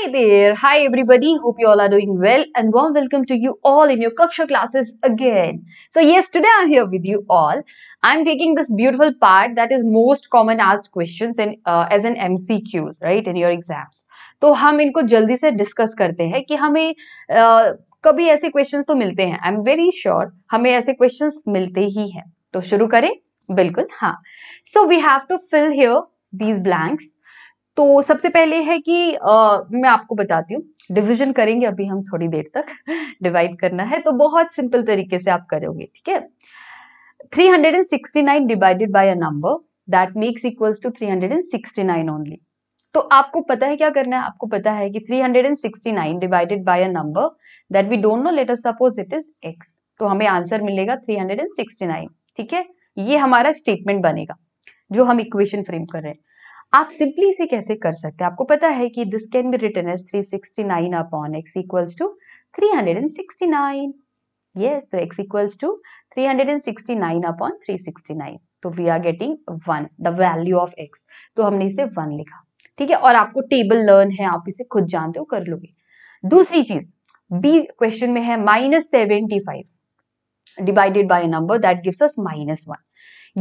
Hi there, hi everybody. Hope you all are doing well and warm welcome to you all in your Kaksha classes again. So yes, today I'm here with you all. I'm taking this beautiful part that is most common asked questions in, uh, as an MCQs, right, in your exams. तो हम इनको जल्दी से discuss करते हैं कि हमें uh, कभी ऐसे क्वेश्चंस तो मिलते हैं आई एम वेरी श्योर हमें ऐसे क्वेश्चंस मिलते ही हैं तो शुरू करें बिल्कुल हाँ so we have to fill here these blanks तो सबसे पहले है कि आ, मैं आपको बताती हूँ डिवीजन करेंगे अभी हम थोड़ी देर तक डिवाइड करना है तो बहुत सिंपल तरीके से आप करोगे ठीक है 369 divided by a number that makes equals to 369 only तो आपको पता है क्या करना है आपको पता है कि 369 divided by a number that we don't know let us suppose it is X तो हमें आंसर मिलेगा 369 ठीक है ये हमारा स्टेटमेंट बनेगा जो हम इक्वेशन फ्रेम कर रहे हैं आप सिंपली इसे कैसे कर सकते हैं आपको पता है कि this can be return as three sixty nine upon X equals to three hundred and sixty nine yes तो X equals to three hundred and sixty nine upon three sixty nine तो we are getting one the value of X तो हमने इसे one लिखा ठीक है और आपको टेबल लर्न है आप इसे खुद जानते हो कर लोगे दूसरी चीज बी क्वेश्चन में है minus seventy five divided by number that gives us minus one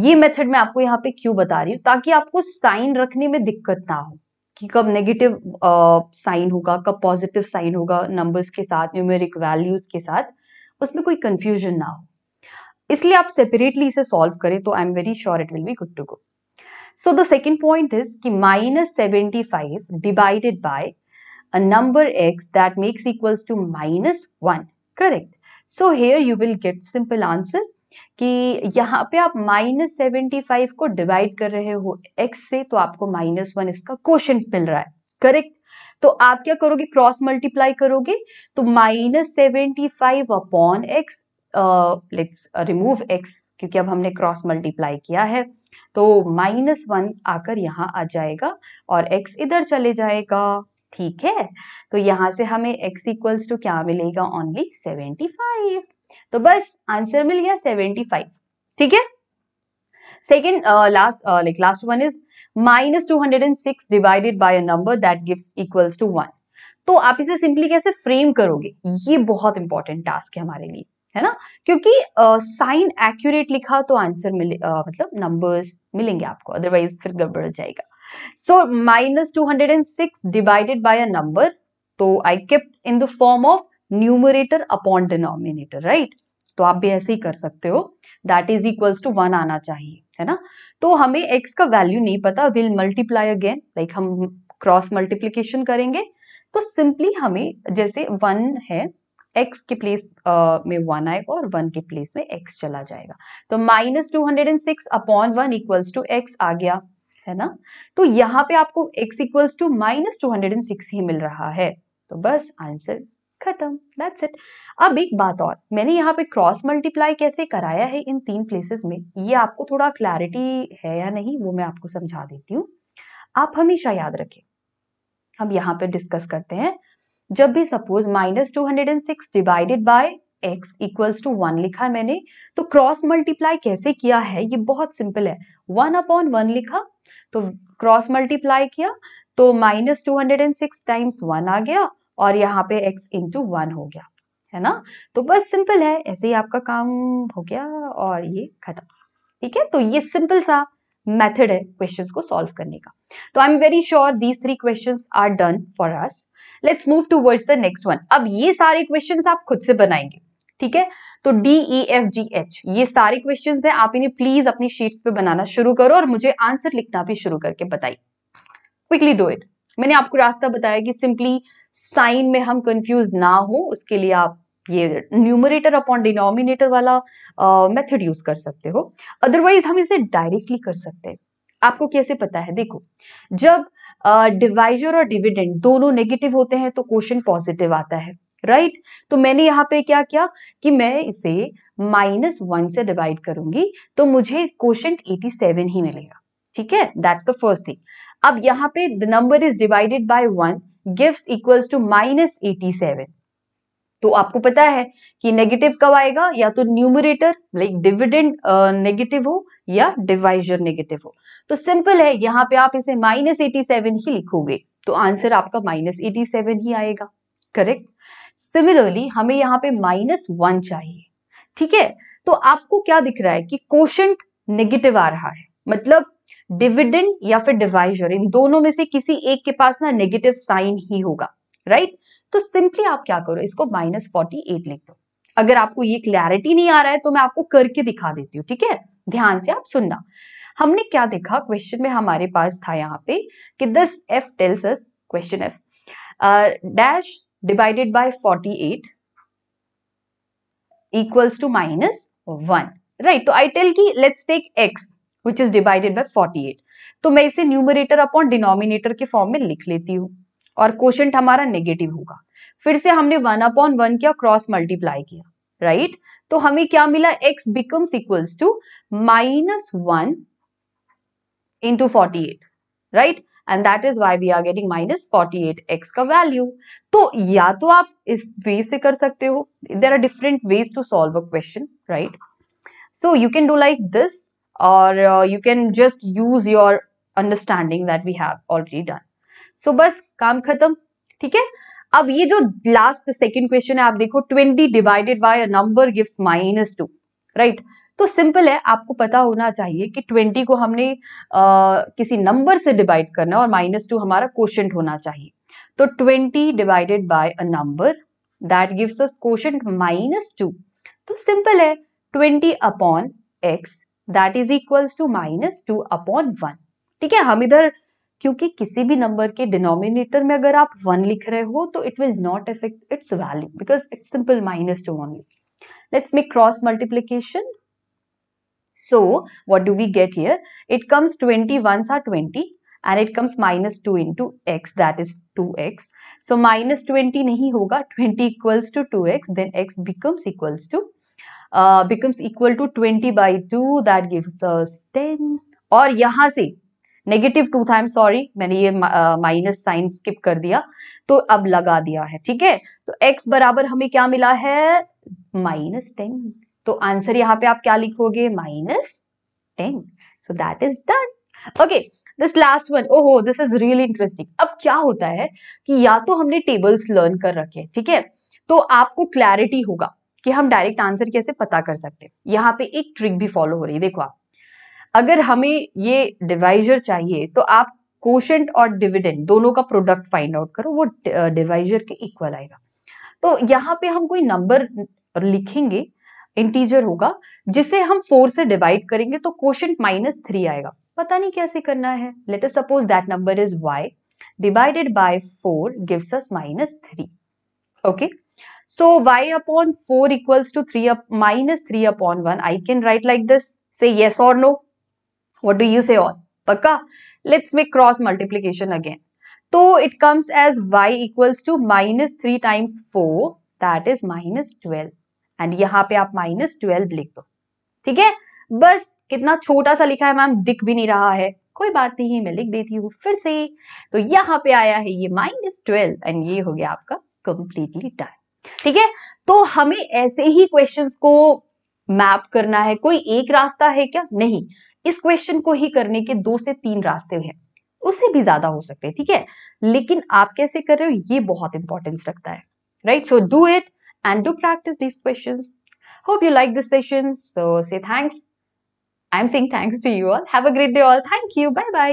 ये मेथड मैं आपको यहाँ पे क्यों बता रही हूँ ताकि आपको साइन रखने में दिक्कत ना हो कि कब नेगेटिव साइन होगा कब पॉजिटिव साइन होगा नंबर्स के साथ न्यूमेरिक वैल्यूज के साथ उसमें कोई कंफ्यूजन ना हो इसलिए आप सेपरेटली इसे सॉल्व करें तो I am very sure it will be good to go so the second point is कि minus seventy five divided by a number X that makes equals to minus one correct so here you will get simple answer कि यहाँ पे आप minus seventy five को divide कर रहे हो X से तो आपको माइनस वन इसका क्वेश्चन मिल रहा है करेक्ट तो आप क्या करोगे क्रॉस मल्टीप्लाई करोगे तो minus seventy five upon X let's remove X क्योंकि अब हमने क्रॉस मल्टीप्लाई किया है तो माइनस वन आकर यहाँ आ जाएगा और एक्स इधर चले जाएगा ठीक है तो यहाँ से हमें एक्स इक्वल्स टू क्या मिलेगा ओनली सेवेंटी फाइव तो बस आंसर मिल गया सेवेंटी फाइव ठीक है second last like last one is minus two hundred and six divided by a number that gives equals to one तो आप इसे सिंपली कैसे फ्रेम करोगे ये बहुत इंपॉर्टेंट टास्क है हमारे लिए है ना क्योंकि साइन uh, एक्यूरेट लिखा तो आंसर मिले uh, मतलब नंबर्स मिलेंगे आपको अदरवाइज फिर गड़बड़ जाएगा so minus two hundred and six divided by a number तो I kept in the form of numerator upon denominator right तो आप भी ऐसे ही कर सकते हो that is equals to one आना चाहिए है ना तो हमें एक्स का वैल्यू नहीं पता विल मल्टीप्लाई अगेन लाइक हम क्रॉस मल्टीप्लीकेशन करेंगे तो सिंपली हमें जैसे वन है x के प्लेस uh, में वन आएगा और वन के प्लेस में एक्स चला जाएगा तो minus two hundred and six upon one equals to X आ गया है ना तो यहाँ पे आपको x equals to minus two hundred and six ही मिल रहा है तो बस आंसर खत्म दैट्स इट अब एक बात और मैंने यहाँ पे क्रॉस मल्टीप्लाई कैसे कराया है इन तीन प्लेसेस में ये आपको थोड़ा क्लैरिटी है या नहीं वो मैं आपको समझा देती हूँ आप हमेशा याद रखें हम यहाँ पे डिस्कस करते हैं जब भी suppose minus two hundred and six divided by X equals to one लिखा है मैंने तो क्रॉस मल्टीप्लाई कैसे किया है ये बहुत सिंपल है वन अपॉन वन लिखा तो क्रॉस मल्टीप्लाई किया तो minus two hundred and six times one आ गया और यहाँ पे x इंटू वन हो गया है ना तो बस सिंपल है ऐसे ही आपका काम हो गया और ये खत्म ठीक है तो ये सिंपल सा मेथड है क्वेश्चंस को सॉल्व करने का तो I am very sure these three questions are done for us let's move towards the next one अब ये सारे क्वेश्चंस आप खुद से बनाएंगे ठीक है तो D E F G H ये सारे क्वेश्चंस हैं आप इन्हें प्लीज अपनी शीट्स पे बनाना शुरू करो और मुझे आंसर लिखना भी शुरू करके बताइए क्विकली डू इट मैंने आपको रास्ता बताया कि सिंपली साइन में हम कंफ्यूज ना हो उसके लिए आप ये न्यूमरेटर अपॉन डिनोमिनेटर वाला मेथड uh, यूज कर सकते हो अदरवाइज हम इसे डायरेक्टली कर सकते हैं आपको कैसे पता है देखो जब डिवाइजर uh, और डिविडेंड दोनों नेगेटिव होते हैं तो क्वेश्चन पॉजिटिव आता है राइट right? तो मैंने यहाँ पे क्या किया कि मैं इसे माइनस वन से डिवाइड करूंगी तो मुझे क्वेश्चन एटी सेवन ही मिलेगा ठीक है दैट्स द फर्स्ट थिंग अब यहाँ पे the number is divided by one gift equals to minus eighty seven तो आपको पता है कि नेगेटिव कब आएगा या तो न्यूमरेटर लाइक डिविडेंड नेगेटिव हो या डिवाइजर नेगेटिव हो तो सिंपल है यहाँ पे आप इसे माइनस एटी सेवन ही लिखोगे तो आंसर आपका माइनस एटी सेवन ही आएगा करेक्ट सिमिलरली हमें यहाँ पे माइनस वन चाहिए ठीक है तो आपको क्या दिख रहा है कि क्वेश्चन नेगेटिव आ रहा है मतलब डिविडेंड या फिर डिवाइजर इन दोनों में से किसी एक के पास ना नेगेटिव साइन ही होगा राइट तो सिंपली आप क्या करो इसको माइनस फोर्टी एट लिख दो अगर आपको ये क्लैरिटी नहीं आ रहा है तो मैं आपको करके दिखा देती हूँ ठीक है ध्यान से आप सुनना हमने क्या देखा क्वेश्चन में हमारे पास था यहाँ पे कि this f tells question f dash divided by eight equals to minus one right तो आई टेल की let's take x which is divided by 48 तो मैं इसे न्यूमरेटर अपॉन डिनोमिनेटर के फॉर्म में लिख लेती हूँ और क्वेश्चन हमारा नेगेटिव होगा फिर से हमने वन अपॉन वन किया क्रॉस मल्टीप्लाई किया राइट right? तो हमें क्या मिला x becomes equals to minus one into forty eight right and that is why we are getting minus forty eight x का वैल्यू तो या तो आप इस वे से कर सकते हो there are different ways to solve a question right so you can do like this और you can just use your understanding that we have already done so बस काम खत्म ठीक है अब ये जो लास्ट सेकेंड क्वेश्चन है आप देखो twenty divided by number gives minus two right तो सिंपल है आपको पता होना चाहिए कि ट्वेंटी को हमने आ, uh, किसी नंबर से डिवाइड करना है और माइनस टू हमारा क्वेश्चन होना चाहिए तो twenty divided by a number that gives us question minus two तो सिंपल है twenty upon x that is equals to minus two upon one ठीक है हम इधर क्योंकि किसी भी नंबर के डिनोमिनेटर में अगर आप वन लिख रहे हो तो it will not affect its value because it's simple minus two only let's make cross multiplication so what do we get here it comes 20 ones are 20 and it comes minus 2 into x that is 2x so minus 20 nahi hoga 20 equals to 2x then x becomes equals to becomes equal to twenty by two that gives gives और यहां से negative to था sorry मैंने ये minus sign skip कर दिया तो अब लगा दिया है ठीक है तो एक्स बराबर हमें क्या मिला है माइनस टेन तो आंसर यहाँ पे आप क्या लिखोगे minus ten so that is done okay this last one ओहो दिस इज रियली इंटरेस्टिंग अब क्या होता है कि या तो हमने टेबल्स लर्न कर रखे ठीक है तो आपको क्लैरिटी होगा कि हम डायरेक्ट आंसर कैसे पता कर सकते हैं यहाँ पे एक ट्रिक भी फॉलो हो रही है देखो आप अगर हमें ये डिवाइजर चाहिए तो आप क्वेश्चन और डिविडेंड दोनों का प्रोडक्ट फाइंड आउट करो वो डिवाइजर के इक्वल आएगा तो यहाँ पे हम कोई नंबर लिखेंगे इंटीजर होगा जिसे हम फोर से डिवाइड करेंगे तो क्वेश्चन माइनस थ्री आएगा पता नहीं कैसे करना है let us suppose that number is y divided by four gives us minus three okay So y upon 4 equals to 3 up minus 3 upon 1. I can write like this. Say yes or no. What do you say on? Paka? Let's make cross multiplication again. So it comes as y equals to minus 3 times 4 that is minus 12. And यहाँ पे आप minus 12 लिख दो. ठीक है बस कितना छोटा सा लिखा है मैम दिख भी नहीं रहा है कोई बात नहीं मैं लिख देती हूँ फिर से तो यहाँ पे आया है ये माइनस ट्वेल्व एंड ये हो गया आपका कंप्लीटली डन ठीक है तो हमें ऐसे ही क्वेश्चंस को मैप करना है कोई एक रास्ता है क्या नहीं इस क्वेश्चन को ही करने के दो से तीन रास्ते हैं उससे भी ज्यादा हो सकते हैं ठीक है लेकिन आप कैसे कर रहे हो ये बहुत इंपॉर्टेंस रखता है right so do it and do practice these question hope you like this session so say thanks I am saying thanks to you all have a great day all thank you bye bye